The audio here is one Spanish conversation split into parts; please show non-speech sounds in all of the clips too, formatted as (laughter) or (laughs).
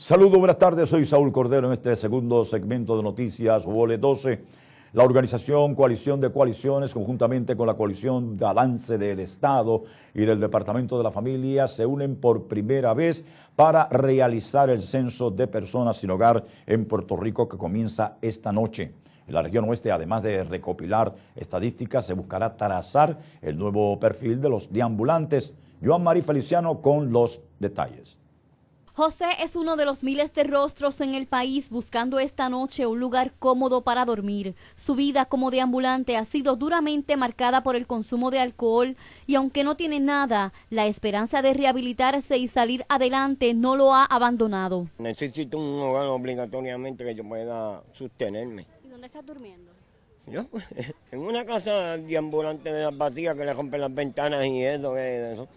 Saludos, buenas tardes. Soy Saúl Cordero en este segundo segmento de noticias Vole 12. La organización Coalición de Coaliciones, conjuntamente con la Coalición de avance del Estado y del Departamento de la Familia, se unen por primera vez para realizar el censo de personas sin hogar en Puerto Rico que comienza esta noche. En la región oeste, además de recopilar estadísticas, se buscará trazar el nuevo perfil de los deambulantes. Joan María Feliciano con los detalles. José es uno de los miles de rostros en el país buscando esta noche un lugar cómodo para dormir. Su vida como deambulante ha sido duramente marcada por el consumo de alcohol y aunque no tiene nada, la esperanza de rehabilitarse y salir adelante no lo ha abandonado. Necesito un hogar obligatoriamente que yo pueda sostenerme. ¿Y dónde estás durmiendo? Yo, (laughs) en una casa de deambulante de las vacías que le rompen las ventanas y eso. Que eso.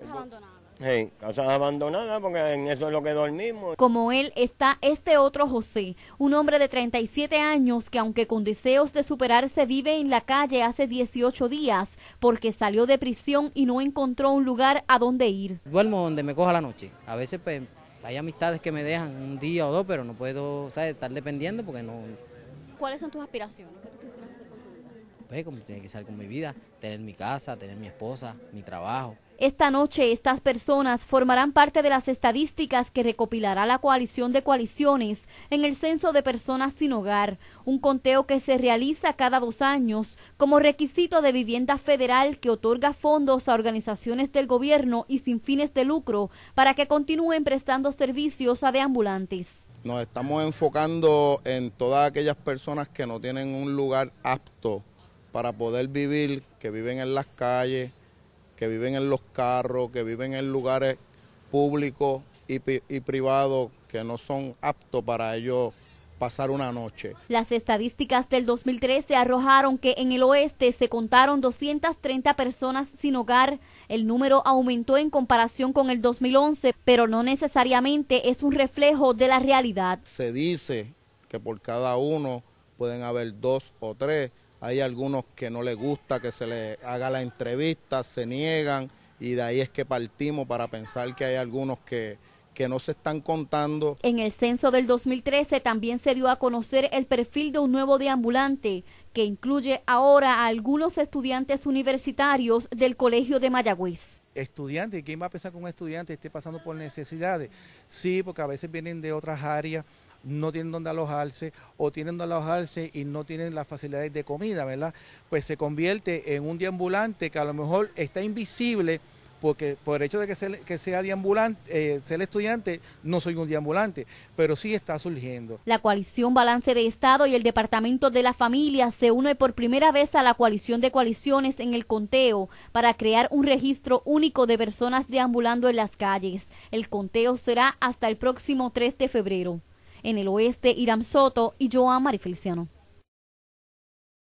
Casas abandonadas. casas abandonadas porque en eso es lo que dormimos. Como él está este otro José, un hombre de 37 años que aunque con deseos de superarse vive en la calle hace 18 días porque salió de prisión y no encontró un lugar a donde ir. Duermo donde me coja la noche. A veces pues, hay amistades que me dejan un día o dos, pero no puedo estar dependiendo porque no... ¿Cuáles son tus aspiraciones? como tiene que ser con mi vida, tener mi casa, tener mi esposa, mi trabajo. Esta noche estas personas formarán parte de las estadísticas que recopilará la coalición de coaliciones en el Censo de Personas sin Hogar, un conteo que se realiza cada dos años como requisito de vivienda federal que otorga fondos a organizaciones del gobierno y sin fines de lucro para que continúen prestando servicios a deambulantes. Nos estamos enfocando en todas aquellas personas que no tienen un lugar apto para poder vivir, que viven en las calles, que viven en los carros, que viven en lugares públicos y, privados que no son aptos para ellos pasar una noche. Las estadísticas del 2013 arrojaron que en el oeste se contaron 230 personas sin hogar. El número aumentó en comparación con el 2011, pero no necesariamente es un reflejo de la realidad. Se dice que por cada uno pueden haber dos o tres, hay algunos que no les gusta que se les haga la entrevista, se niegan y de ahí es que partimos para pensar que hay algunos que, no se están contando. En el censo del 2013 también se dio a conocer el perfil de un nuevo deambulante, que incluye ahora a algunos estudiantes universitarios del Colegio de Mayagüez. Estudiantes, ¿quién va a pensar que un estudiante esté pasando por necesidades? Sí, porque a veces vienen de otras áreas, no tienen dónde alojarse o tienen dónde alojarse y no tienen las facilidades de comida, ¿verdad? Pues se convierte en un diambulante que a lo mejor está invisible porque por el hecho de que, sea deambulante, eh, ser estudiante, no soy un diambulante, pero sí está surgiendo. La coalición Balance de Estado y el Departamento de la Familia se une por primera vez a la coalición de coaliciones en el conteo para crear un registro único de personas deambulando en las calles. El conteo será hasta el próximo 3 de febrero en el oeste, Iram Soto y Joan Marifeliciano.